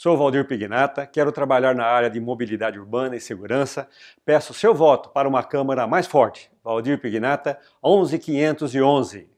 Sou Valdir Pignata, quero trabalhar na área de mobilidade urbana e segurança. Peço seu voto para uma Câmara mais forte. Valdir Pignata, 11511.